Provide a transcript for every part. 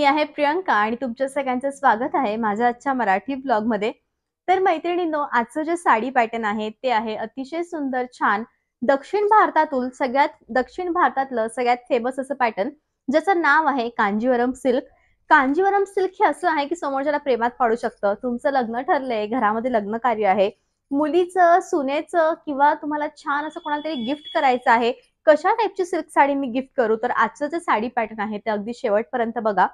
मी आहे प्रियंका आणि तुमच्या सगळ्यांचं स्वागत आहे माझ्या आजच्या मराठी ब्लॉग मध्ये तर मैत्रिणींनो आजचं जे साडी पॅटर्न आहे ते आहे अतिशय सुंदर छान दक्षिण भारतातून सगळ्यात दक्षिण भारतातलं सगळ्यात फेमस असं पॅटर्न ज्याचं नाव आहे कांजीवरम सिल्क कांजीवरम सिल्क हे असं आहे की समोरच्याला प्रेमात पाडू शकतं तुमचं लग्न ठरलंय घरामध्ये लग्न कार्य आहे मुलीचं सुनेचं किंवा तुम्हाला छान असं कोणाला तरी गिफ्ट करायचं आहे कशा टाईपची सिल्क साडी मी गिफ्ट करू तर आजचं जे साडी पॅटर्न आहे ते अगदी शेवटपर्यंत बघा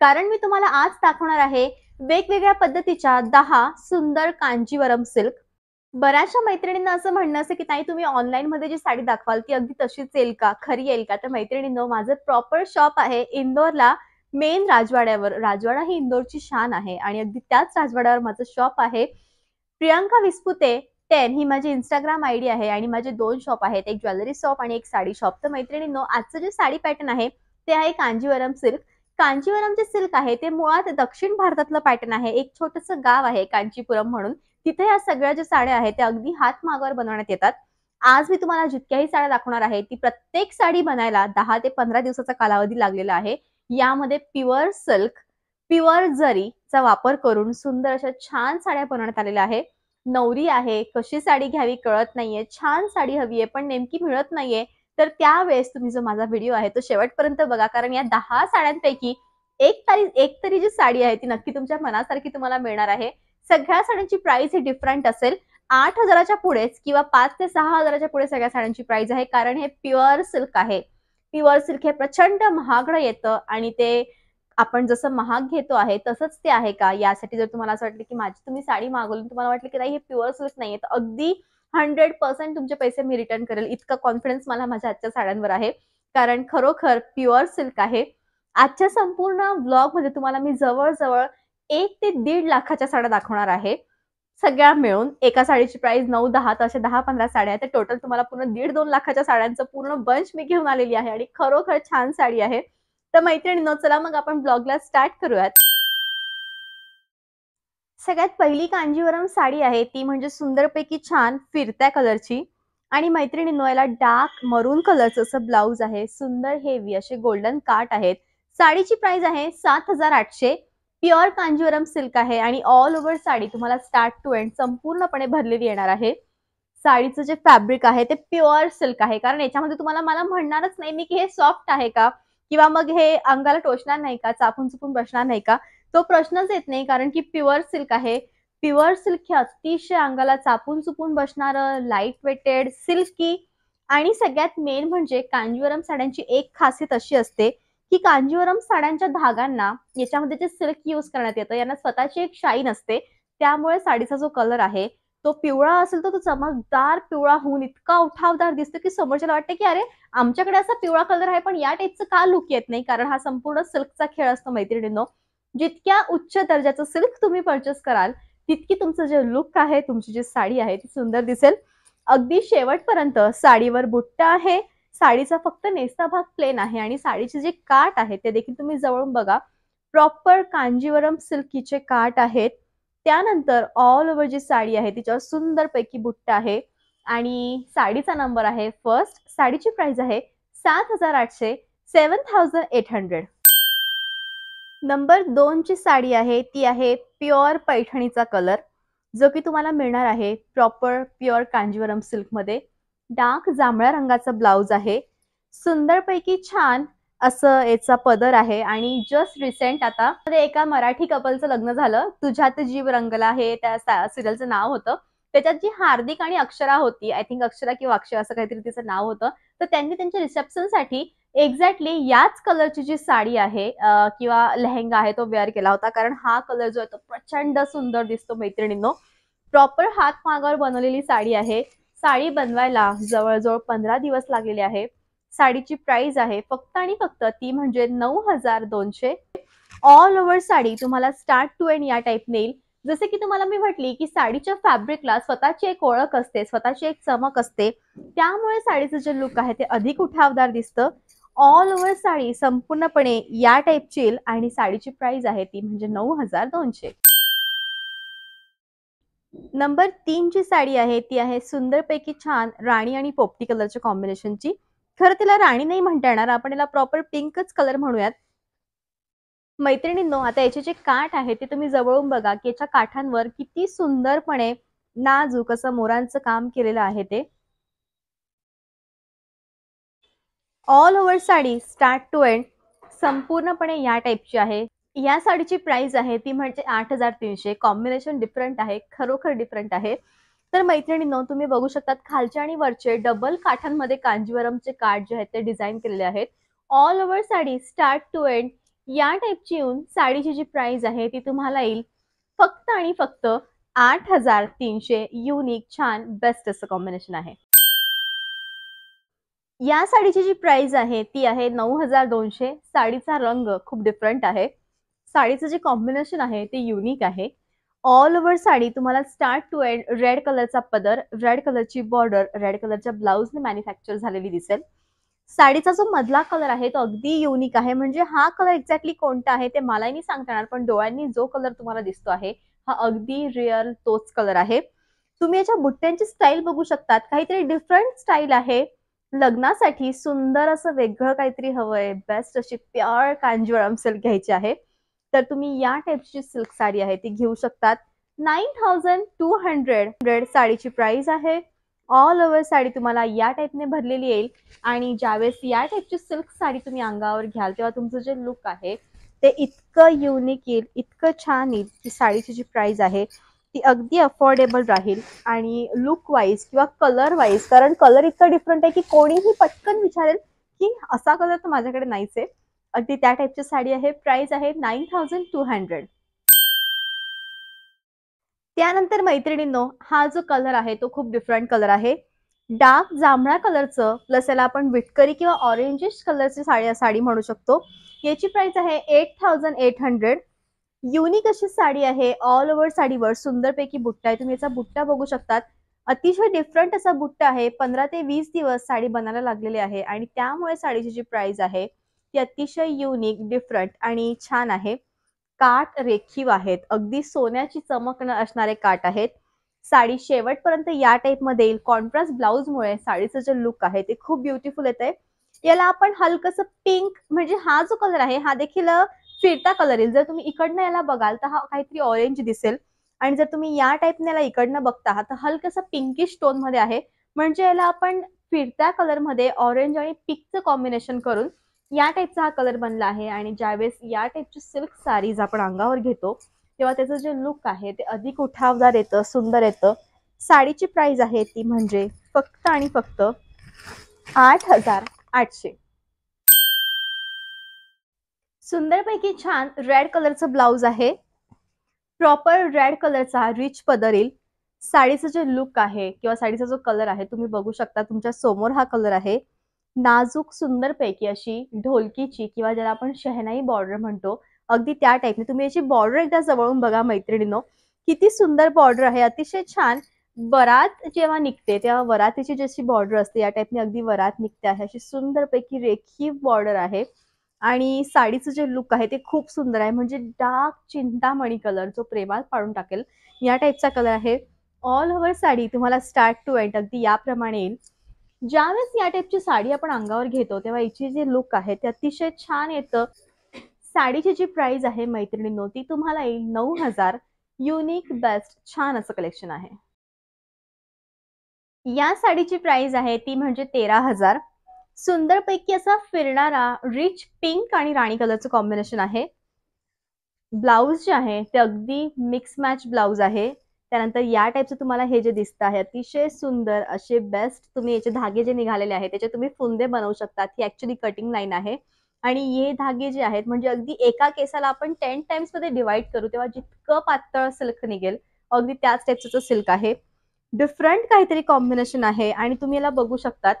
कारण मी तुम्हाला आज दाखवणार आहे वेगवेगळ्या पद्धतीच्या दहा सुंदर कांजीवरम सिल्क बऱ्याचशा मैत्रिणींना असं म्हणणं असं की नाही तुम्ही ऑनलाईन मध्ये जी साडी दाखवाल ती अगदी तशीच येईल का खरी येईल का तर मैत्रिणींनो माझं प्रॉपर शॉप आहे इंदोरला मेन राजवाड्यावर राजवाडा ही इंदोरची शान आहे आणि अगदी त्याच राजवाड्यावर माझं शॉप आहे प्रियांका विस्पुते टेन ही माझी इंस्टाग्राम आयडी आहे आणि माझे दोन शॉप आहेत एक ज्वेलरी शॉप आणि एक साडी शॉप तर मैत्रिणींनो आजचं जे साडी पॅटर्न आहे ते आहे कांजीवरम सिल्क कांजीवरम जे सिल्क आहे ते मुळात दक्षिण भारतातलं पॅटर्न आहे एक छोटस गाव आहे कांचीपुरम म्हणून तिथे या सगळ्या ज्या साड्या आहेत त्या अगदी हातमागावर बनवण्यात येतात आज मी तुम्हाला जितक्याही साड्या दाखवणार आहे ती प्रत्येक साडी बनायला दहा ते पंधरा दिवसाचा कालावधी लागलेला आहे यामध्ये प्युअर सिल्क प्युअर जरीचा वापर करून सुंदर अशा छान साड्या बनवण्यात आलेल्या आहे नवरी आहे कशी साडी घ्यावी कळत नाहीये छान साडी हवी आहे पण नेमकी मिळत नाहीये तर त्यावेळेस तुम्ही जो माझा व्हिडिओ आहे तो शेवटपर्यंत बघा कारण या दहा साड्यांपैकी एक तारी एक तरी जी साडी आहे ती नक्की तुमच्या मनासारखी तुम्हाला मिळणार आहे सगळ्या साड्यांची प्राइस ही डिफरंट असेल आठ हजाराच्या पुढेच किंवा पाच ते सहा हजाराच्या पुढे सगळ्या साड्यांची प्राइस आहे कारण हे प्युअर सिल्क आहे प्युअर सिल्क हे प्रचंड महागडं येतं आणि ते आपण जसं महाग घेतो आहे तसंच ते आहे का यासाठी जर तुम्हाला असं वाटलं की माझी तुम्ही साडी मागवली तुम्हाला वाटलं की नाही हे प्युअर सिल्क नाहीये तर अगदी हंड्रेड पर्सेंट तुमचे पैसे मी रिटर्न करेल इतका कॉन्फिडन्स मला माझ्या आजच्या साड्यांवर आहे कारण खरोखर प्युअर सिल्क आहे आजच्या संपूर्ण ब्लॉगमध्ये तुम्हाला मी जवळजवळ एक ते दीड लाखाच्या साड्या दाखवणार आहे सगळ्या मिळून एका साडीची प्राइस नऊ दहा तर अशा दहा पंधरा साड्या आहेत टोटल तुम्हाला पूर्ण दीड दोन लाखाच्या साड्यांचं पूर्ण बंच मी घेऊन आलेली आहे आणि खरोखर छान साडी आहे तर मैत्रिणींनो चला मग आपण ब्लॉगला स्टार्ट करूयात सगळ्यात पहिली कांजीवरम साडी आहे ती म्हणजे सुंदरपैकी छान फिरत्या कलरची आणि मैत्रिणींनो याला डार्क मरून कलरचं असं ब्लाऊज आहे सुंदर हेवी असे गोल्डन काट आहेत साडीची प्राइस आहे सात हजार आठशे प्युअर कांजीवरम सिल्क आहे आणि ऑल ओव्हर साडी तुम्हाला स्टार्ट टू एंड संपूर्णपणे भरलेली येणार आहे साडीचं जे फॅब्रिक आहे ते प्युअर सिल्क आहे कारण याच्यामध्ये तुम्हाला मला म्हणणारच नाही मी की हे सॉफ्ट आहे का किंवा मग हे अंगाला टोचणार नाही का चापून चुकून बसणार नाही का तो प्रश्नच येत नाही कारण की प्युअर सिल्क आहे प्युअर सिल्क हे अतिशय अंगाला चापून चुकून बसणार लाईट वेटेड सिल्की आणि सगळ्यात मेन म्हणजे कांजीवरम साड्यांची एक खासियत अशी असते की कांजीवरम साड्यांच्या धागांना याच्यामध्ये जे सिल्क यूज करण्यात येतं यांना स्वतःची एक शाईन असते त्यामुळे साडीचा जो कलर आहे तो पिवळा असेल तर तो चमकदार पिवळा होऊन इतका उठावदार दिसतो की समोरच्याला वाटतं की अरे आमच्याकडे असा पिवळा कलर आहे पण या टाईपचं का लुक येत नाही कारण हा संपूर्ण सिल्कचा खेळ असतो मैत्रिणींनो जितक्या उच्च दर्जाचं सिल्क तुम्ही परचेस कराल तितकी तुमचं जे लुक आहे तुमची जी साडी आहे ती सुंदर दिसेल अगदी शेवटपर्यंत साडीवर बुट्टा आहे साडीचा फक्त नेसा भाग प्लेन आहे आणि साडीचे जे काट आहे ते देखील तुम्ही जवळून बघा प्रॉपर कांजीवरम सिल्कीचे काट आहेत त्यानंतर ऑल ओव्हर जी साडी आहे तिच्यावर सुंदर पैकी बुट्टा आहे आणि साडीचा नंबर आहे फर्स्ट साडीची प्राइस आहे सात हजार आठशे seven thousand eight hundred number ची साडी आहे ती आहे प्युअर पैठणीचा कलर जो की तुम्हाला मिळणार आहे प्रॉपर प्युअर कांजीवरम सिल्कमध्ये डार्क जांभळ्या रंगाचा ब्लाउज आहे सुंदरपैकी छान असं याचा पदर आहे आणि जस्ट रिसेंट आता एका मराठी कपलचं लग्न झालं तुझ्यात जीव रंगला आहे त्या सिरियलचं नाव होतं त्याच्यात जी हार्दिक आणि अक्षरा होती आय थिंक अक्षरा किंवा अक्षरा असं काहीतरी तिचं नाव होतं तर त्यांनी त्यांच्या रिसेप्शनसाठी एक्झॅक्टली याच कलरची जी साडी आहे किंवा लेहंगा आहे तो वेअर केला होता कारण हा कलर जो आहे तो प्रचंड सुंदर दिसतो मैत्रिणींनो प्रॉपर हात मागावर बनवलेली साडी आहे साडी बनवायला जवळजवळ पंधरा दिवस लागलेले आहे साडीची प्राइस आहे फक्त आणि फक्त ती म्हणजे नऊ हजार दोनशे ऑल ओव्हर साडी तुम्हाला स्टार्ट टू एंड या टाईप नेईल जसे की तुम्हाला मी म्हटली की साडीच्या फॅब्रिकला स्वतःची एक ओळख असते स्वतःची एक चमक असते त्यामुळे साडीचं जे लुक आहे ते अधिक उठावदार दिसतं ऑल ओव्हर साडी संपूर्णपणे या टाईपची आणि साडीची प्राइस आहे ती म्हणजे नऊ हजार दोनशे नंबर तीन जी साडी आहे ती आहे सुंदरपैकी छान राणी आणि पोपटी कलरच्या कॉम्बिनेशनची खरं तिला राणी नाही म्हणता येणार आपण याला प्रॉपर पिंकच कलर म्हणूयात मैत्रिणींनो आता याचे जे काठ आहे ते तुम्ही जवळून बघा की याच्या काठांवर किती सुंदरपणे नाजूक असं मोरांचं काम केलेलं आहे ते all over sari start to end संपूर्णपणे या टाईपची आहे या साडीची प्राइस आहे ती म्हणजे आठ हजार तीनशे कॉम्बिनेशन डिफरंट आहे खरोखर डिफरंट आहे तर मैत्रिणींनो तुम्ही बघू शकतात खालचे आणि वरचे डबल काठांमध्ये कांजीवरमचे काठ जे आहेत ते डिझाईन केलेले आहेत all over sari start to end या टाईपची येऊन साडीची जी प्राइस आहे ती तुम्हाला येईल फक्त आणि फक्त आठ हजार तीनशे युनिक छान बेस्ट असं कॉम्बिनेशन आहे या साडीची जी प्राइस आहे ती आहे नऊ हजार दोनशे साडीचा रंग खूप डिफरंट आहे साडीचं जे कॉम्बिनेशन आहे ते युनिक आहे ऑल ओव्हर साडी तुम्हाला स्टार्ट टू एंड रेड कलरचा पदर रेड कलरची बॉर्डर रेड कलरच्या ब्लाऊजने मॅन्युफॅक्चर झालेली दिसेल साडीचा जो मधला कलर आहे तो अगदी युनिक आहे म्हणजे हा कलर एक्झॅक्टली कोणता आहे ते मलाही नाही सांगता येणार पण डोळ्यांनी जो कलर तुम्हाला दिसतो आहे हा अगदी रिअल तोच कलर आहे तुम्ही याच्या बुट्ट्यांची स्टाईल बघू शकतात काहीतरी डिफरंट स्टाईल आहे लग्नासाठी सुंदर असं वेगळं काहीतरी हवंय बेस्ट अशी प्युअर कांजीवरम सिल्क घ्यायची आहे तर तुम्ही या टाईपची सिल्क साडी आहे ती घेऊ शकतात nine thousand two hundred hundred साडीची प्राइस आहे ऑल ओव्हर साडी तुम्हाला या टाईपने भरलेली येईल आणि ज्यावेळेस या टाईपची सिल्क साडी तुम्ही अंगावर घ्याल तेव्हा तुमचं जे लुक आहे ते इतकं युनिक येईल इतकं छान येईल ती साडीची जी प्राइस आहे ती अगदी अफोर्डेबल राहील आणि लुक वाईज किंवा कलर वाईज कारण कलर इतका डिफरंट आहे की कोणीही पटकन विचारेल की असा कलर तर माझ्याकडे नाहीच आहे अगदी त्या टाईपची साडी आहे प्राइस आहे नाईन थाउजंड टू हंड्रेड त्यानंतर मैत्रिणींनो हा जो कलर आहे तो खूप डिफरंट कलर आहे डार्क जांभळा कलरचं प्लस याला आपण विटकरी किंवा ऑरेंजिश कलरची साडी साडी म्हणू शकतो याची प्राइस आहे eight thousand eight hundred unique अशी साडी आहे ऑल ओव्हर साडीवर सुंदरपैकी बुट्टा आहे तुम्ही याचा बुट्टा बघू शकतात अतिशय डिफरंट असा बुट्टा आहे पंधरा ते वीस दिवस साडी बनायला लागलेली आहे आणि त्यामुळे साडीची जी प्राइस आहे ती अतिशय युनिक डिफरंट आणि छान आहे काट रेखीव आहेत अगदी सोन्याची चमक असणारे काट आहेत साडी शेवटपर्यंत या टाईपमध्ये येईल कॉन्ट्रास्ट ब्लाऊजमुळे साडीचं जे लुक आहे ते खूप ब्युटिफुल येत आहे याला आपण हलकस पिंक म्हणजे हा जो कलर आहे हा देखील फिरता कलर येईल जर तुम्ही इकडनं याला बघाल तर हा काहीतरी ऑरेंज दिसेल आणि जर तुम्ही या टाईपने याला इकडनं बघता आहात तर हलकसा पिंकिश टोन मध्ये आहे म्हणजे याला आपण फिरत्या कलरमध्ये ऑरेंज आणि पिंकचं कॉम्बिनेशन करून या टाईपचा हा कलर बनला आहे आणि ज्यावेळेस या टाईपची सिल्क सारीज आपण अंगावर घेतो तेव्हा त्याचं जे लुक आहे ते अधिक उठावदार येतं सुंदर येतं साडीची प्राइस आहे ती म्हणजे फक्त आणि फक्त आठ हजार आठशे सुंदरपैकी छान रेड कलरचं ब्लाउज आहे प्रॉपर रेड कलरचा रिच पदरील साडीचा जे लुक आहे किंवा साडीचा जो कलर आहे तुम्ही बघू शकता तुमच्या समोर हा कलर आहे नाजूक सुंदरपैकी अशी ढोलकीची किंवा ज्याला आपण शहनाई बॉर्डर म्हणतो अगदी त्या टाईपने तुम्ही याची बॉर्डर एकदा जवळून बघा मैत्रिणीनो किती सुंदर बॉर्डर आहे अतिशय छान वरात जेव्हा निघते तेव्हा वरातीची जशी बॉर्डर असते या टाईपने अगदी वरात निघते आहे अशी सुंदरपैकी रेखीव बॉर्डर आहे आणि साडीचं जे लुक आहे ते खूप सुंदर आहे म्हणजे डार्क चिंतामणी कलर जो प्रेमात पाडून टाकेल या टाईपचा कलर आहे ऑल ओव्हर साडी तुम्हाला स्टार्ट टू एंड अगदी याप्रमाणे येईल ज्यावेळेस या टाईपची साडी आपण अंगावर घेतो तेव्हा याची जे लुक आहे ते अतिशय छान येतं साडीची जी प्राइस आहे मैत्रिणींनो ती तुम्हाला येईल नऊ हजार युनिक बेस्ट छान असं कलेक्शन आहे या साडीची प्राइस आहे ती म्हणजे तेरा हजार सुंदरपैकी असा फिरणारा रिच पिंक आणि राणी कलरचं कॉम्बिनेशन आहे ब्लाऊज जे आहे ते अगदी मिक्स मॅच ब्लाऊज आहे त्यानंतर या टाईपचं तुम्हाला हे जे दिसत आहे अतिशय सुंदर असे बेस्ट तुम्ही याचे धागे जे निघालेले आहेत त्याचे तुम्ही फुंदे बनवू शकता ही ऍक्च्युली कटिंग लाईन आहे आणि हे धागे जे आहेत म्हणजे अगदी एका केसाला आपण टेन टाइम्स मध्ये डिवाइड करू तेव्हा जितकं पातळ सिल्क निघेल अगदी त्याच टाईपचं सिल्क आहे डिफरंट काहीतरी कॉम्बिनेशन आहे आणि तुम्ही याला बघू शकतात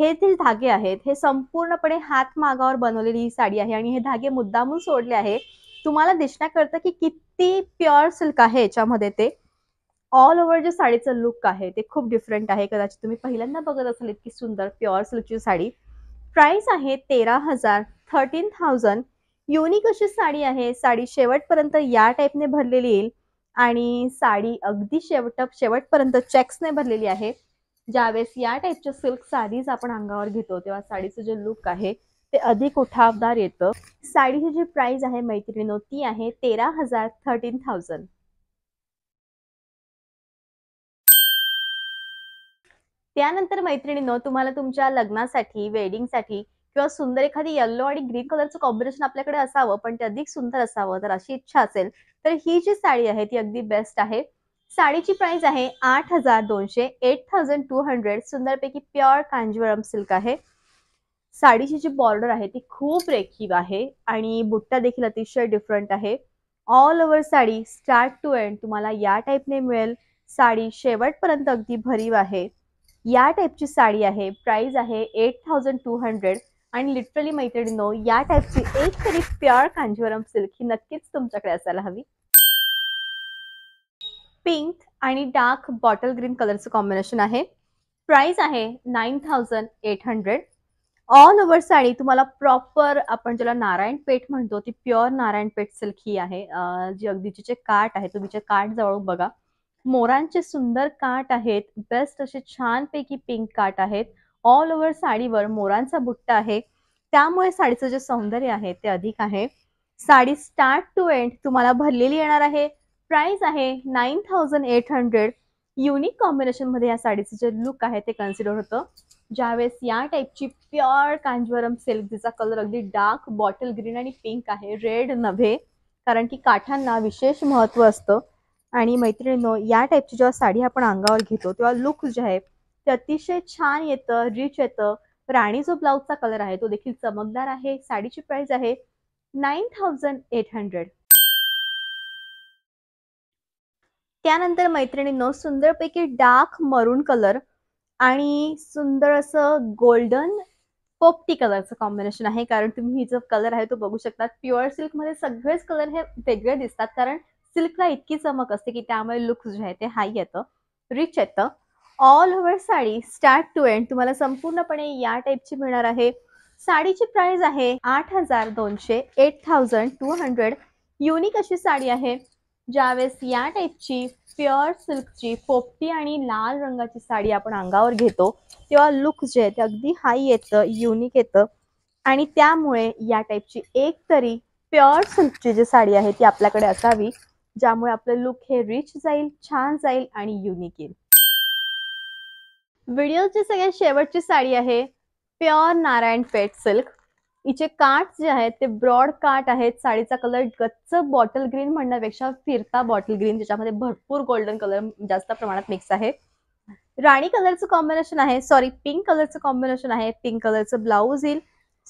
हे जे धागे आहेत हे संपूर्णपणे हात मागावर बनवलेली ही साडी आहे आणि हे धागे मुद्दामून सोडले आहे तुम्हाला दिसण्याकरता की किती प्युअर सिल्क आहे याच्यामध्ये ते ऑल ओव्हर जे साडीचं लुक आहे ते खूप डिफरंट आहे कदाचित तुम्ही पहिल्यांदा बघत असाल इतकी सुंदर प्युअर सिल्कची साडी प्राइस आहे तेरा हजार थर्टीन थाउजंड युनिक अशी साडी आहे साडी शेवटपर्यंत या टाईपने भरलेली येईल आणि साडी अगदी शेवट शेवटपर्यंत चेक्सने भरलेली आहे ज्यावेळेस या टाईपच्या सिल्क साडीज आपण अंगावर घेतो तेव्हा साडीचं जे लुक आहे ते अधिक उठावदार येतं साडीची जी प्राइस आहे मैत्रिणीनो ती आहे तेरा हजार थर्टीन थाउजंड त्यानंतर मैत्रिणीनो तुम्हाला तुमच्या लग्नासाठी वेडिंगसाठी किंवा सुंदर एखादी येल्लो आणि ग्रीन कलरचं कॉम्बिनेशन आपल्याकडे असावं पण ते अधिक सुंदर असावं तर अशी इच्छा असेल तर ही जी साडी आहे ती अगदी बेस्ट आहे साडीची प्राइस आहे आठ हजार दोनशे एट थाउजंड टू हंड्रेड सुंदरपैकी प्युअर कांजीवरम सिल्क आहे साडीची जी बॉर्डर आहे ती खूप रेखीव आहे आणि बुट्टा देखील अतिशय डिफरंट आहे all over sari start to end तुम्हाला या टाईपने मिळेल साडी शेवटपर्यंत अगदी भरीव आहे या टाईपची साडी आहे प्राइस आहे एट थाउजंड टू हंड्रेड आणि लिटरली मैत्रिणीनो या टाईपची एक तरी प्युअर कांजीवरम सिल्क ही नक्कीच तुमच्याकडे असायला हवी पिंक आणि डार्क बॉटल ग्रीन कलरचं कॉम्बिनेशन आहे प्राइस आहे nine thousand eight hundred all over sari तुम्हाला प्रॉपर आपण ज्याला नारायण पेठ म्हणतो ती प्युअर नारायण पेठ सिल्क ही आहे जी अगदीचे काट आहे तुम्ही काट जवळून बघा मोरांचे सुंदर काट आहेत बेस्ट असे छानपैकी पिंक काट आहेत ऑल ओव्हर साडीवर मोरांचा बुट्टा आहे त्यामुळे साडीचं जे सौंदर्य आहे ते अधिक आहे साडी स्टार्ट टू एंड तुम्हाला भरलेली येणार आहे प्राइस आहे nine thousand eight hundred unique कॉम्बिनेशनमध्ये या साडीचं जे लुक आहे ते कन्सिडर होतं ज्यावेळेस या टाईपची प्युअर कांजीवरम सिल्क जिचा कलर अगदी डार्क बॉटल ग्रीन आणि पिंक आहे रेड नव्हे कारण की काठांना विशेष महत्त्व असतं आणि मैत्रिणींनो या टाईपची जेव्हा साडी आपण अंगावर घेतो तेव्हा लुक जे आहे ते अतिशय छान येतं रिच येतं राणी जो ब्लाऊजचा कलर आहे तो देखील चमकदार आहे साडीची प्राइस आहे नाईन थाउजंड एट हंड्रेड त्यानंतर मैत्रिणींनो सुंदरपैकी डार्क मरून कलर आणि सुंदर असं गोल्डन पोपटी कलरचं कॉम्बिनेशन आहे कारण तुम्ही ही जो कलर आहे तो बघू शकता प्युअर सिल्कमध्ये सगळेच कलर हे वेगळे दिसतात कारण सिल्कला इतकी चमक असते की त्यामुळे लुक्स जे आहे ते हाय येतं रिच येतं all over sari start to end तुम्हाला संपूर्णपणे या टाईपची मिळणार आहे साडीची प्राइस आहे आठ हजार दोनशे eight thousand two hundred unique अशी साडी आहे ज्यावेळेस या टाईपची प्युअर सिल्कची पोपटी आणि लाल रंगाची साडी आपण अंगावर घेतो तेव्हा लुक जे आहे ते अगदी हाय येतं युनिक येतं आणि त्यामुळे या टाईपची एक तरी प्युअर सिल्कची जी साडी आहे ती आपल्याकडे असावी ज्यामुळे आपलं लुक हे रिच जाईल छान जाईल आणि युनिक येईल व्हिडिओची सगळ्यात शेवटची साडी आहे प्युअर नारायण पेट सिल्क इचे काट जे आहेत ते ब्रॉड काट आहेत साडीचा कलर गच्च बॉटल ग्रीन म्हणण्यापेक्षा फिरता बॉटल ग्रीन ज्याच्यामध्ये भरपूर गोल्डन कलर जास्त प्रमाणात मिक्स आहे राणी कलरचं कॉम्बिनेशन आहे सॉरी पिंक कलरचं कॉम्बिनेशन आहे पिंक कलरचं ब्लाऊज येईल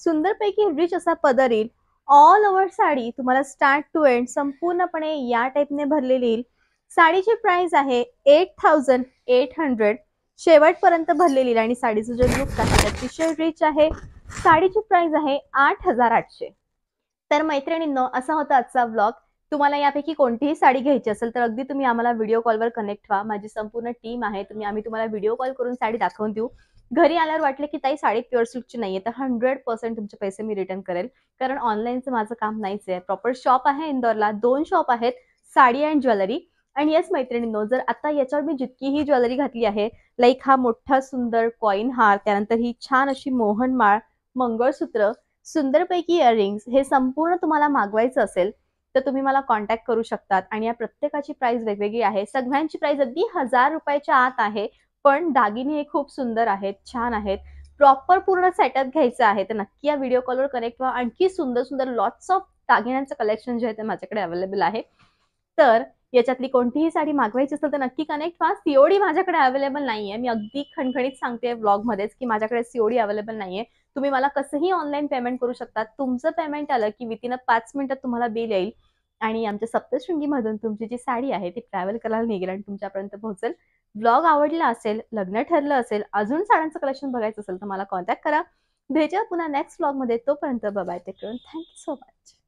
सुंदरपैकी रिच असा पदर येईल ऑल ओव्हर साडी तुम्हाला स्टार्ट टू एंड संपूर्णपणे या टाईपने भरलेली येईल साडीची प्राइस आहे एट थाउजंड एट हंड्रेड शेवटपर्यंत भरलेली आणि साडीचं जे लुक आहे अतिशय रिच आहे साडीची प्राइस आहे आठ हजार आठशे तर मैत्रिणींनो असा होता आजचा ब्लॉग तुम्हाला यापैकी कोणतीही साडी घ्यायची असेल तर अगदी तुम्ही आम्हाला व्हिडिओ कॉलवर कनेक्ट व्हा माझी संपूर्ण टीम आहे तुम्ही आम्ही तुम्हाला व्हिडिओ कॉल करून साडी दाखवून देऊ घरी आल्यावर वाटलं की ताई साडी प्युअर सिल्कची नाहीये तर हंड्रेड पर्सेंट तुमचे पैसे मी रिटर्न करेल कारण ऑनलाईनचं माझं काम नाहीच आहे प्रॉपर शॉप आहे इंदौरला दोन शॉप आहेत साडी अँड ज्वेलरी आणि येस मैत्रिणींनो जर आता याच्यावर मी जितकीही ज्वेलरी घातली आहे लाईक हा मोठा सुंदर कॉईन हार त्यानंतर ही छान अशी मोहन माळ मंगळसूत्र सुंदरपैकी इयरिंग्स हे संपूर्ण तुम्हाला मागवायचं असेल तर तुम्ही मला कॉन्टॅक्ट करू शकतात आणि या प्रत्येकाची प्राइस वेगवेगळी आहे सगळ्यांची प्राइस अगदी हजार रुपयाच्या आत आहे पण दागिने हे खूप सुंदर आहेत छान आहेत प्रॉपर पूर्ण सेटअप घ्यायचं आहे तर नक्की या व्हिडिओ कॉलवर कनेक्ट व्हा आणखी सुंदर सुंदर लॉट्स ऑफ दागिन्यांचं कलेक्शन जे आहे ते माझ्याकडे अवेलेबल आहे तर याच्यातली कोणतीही साडी मागवायची असेल तर नक्की कनेक्ट व्हा सीओडी माझ्याकडे अवेलेबल नाहीये मी अगदी खणखणीत सांगते ब्लॉगमध्येच की माझ्याकडे सीओडी अवेलेबल नाहीये तुम्ही मला कसंही ऑनलाईन पेमेंट करू शकता तुमचं पेमेंट आलं की विदिन पाच मिनिटात तुम्हाला बिल येईल आणि आमच्या सप्तशृंगीमधून तुमची जी साडी आहे ती ट्रॅव्हल करायला निघेल आणि तुमच्यापर्यंत पोहोचेल ब्लॉग आवडला असेल लग्न ठरलं असेल अजून साड्यांचं कलेक्शन बघायचं असेल तर मला कॉन्टॅक्ट करा भेटा पुन्हा नेक्स्ट ब्लॉगमध्ये तोपर्यंत बाय टेक करून थँक्यू सो मच